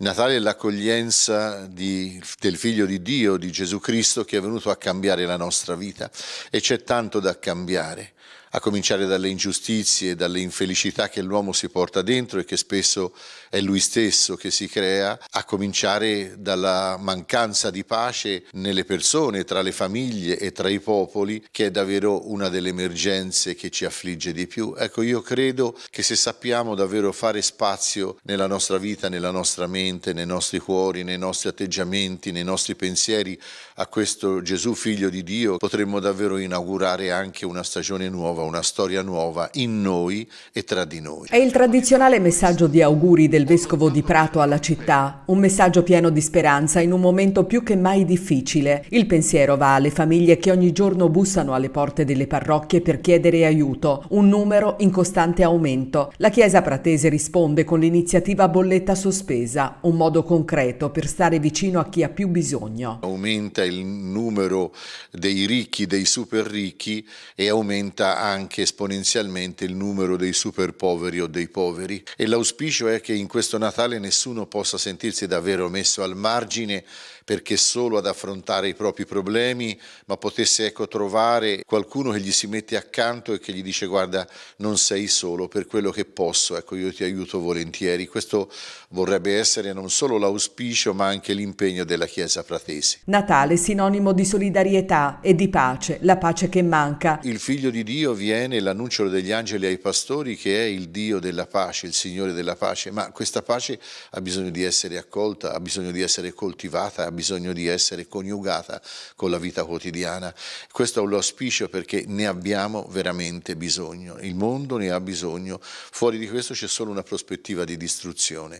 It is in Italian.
Natale è l'accoglienza di, del Figlio di Dio, di Gesù Cristo, che è venuto a cambiare la nostra vita e c'è tanto da cambiare a cominciare dalle ingiustizie, dalle infelicità che l'uomo si porta dentro e che spesso è lui stesso che si crea, a cominciare dalla mancanza di pace nelle persone, tra le famiglie e tra i popoli, che è davvero una delle emergenze che ci affligge di più. Ecco, io credo che se sappiamo davvero fare spazio nella nostra vita, nella nostra mente, nei nostri cuori, nei nostri atteggiamenti, nei nostri pensieri a questo Gesù figlio di Dio, potremmo davvero inaugurare anche una stagione nuova nuova, una storia nuova in noi e tra di noi. È il tradizionale messaggio di auguri del vescovo di Prato alla città, un messaggio pieno di speranza in un momento più che mai difficile. Il pensiero va alle famiglie che ogni giorno bussano alle porte delle parrocchie per chiedere aiuto, un numero in costante aumento. La Chiesa pratese risponde con l'iniziativa Bolletta Sospesa, un modo concreto per stare vicino a chi ha più bisogno. Aumenta il numero dei ricchi, dei super ricchi e aumenta anche anche esponenzialmente il numero dei super poveri o dei poveri e l'auspicio è che in questo Natale nessuno possa sentirsi davvero messo al margine perché solo ad affrontare i propri problemi, ma potesse ecco, trovare qualcuno che gli si mette accanto e che gli dice guarda non sei solo per quello che posso, ecco io ti aiuto volentieri. Questo vorrebbe essere non solo l'auspicio ma anche l'impegno della Chiesa fratesi. Natale sinonimo di solidarietà e di pace, la pace che manca. Il figlio di Dio viene l'annuncio degli angeli ai pastori che è il Dio della pace, il Signore della pace, ma questa pace ha bisogno di essere accolta, ha bisogno di essere coltivata, ha bisogno di essere coniugata con la vita quotidiana. Questo è un auspicio perché ne abbiamo veramente bisogno, il mondo ne ha bisogno, fuori di questo c'è solo una prospettiva di distruzione.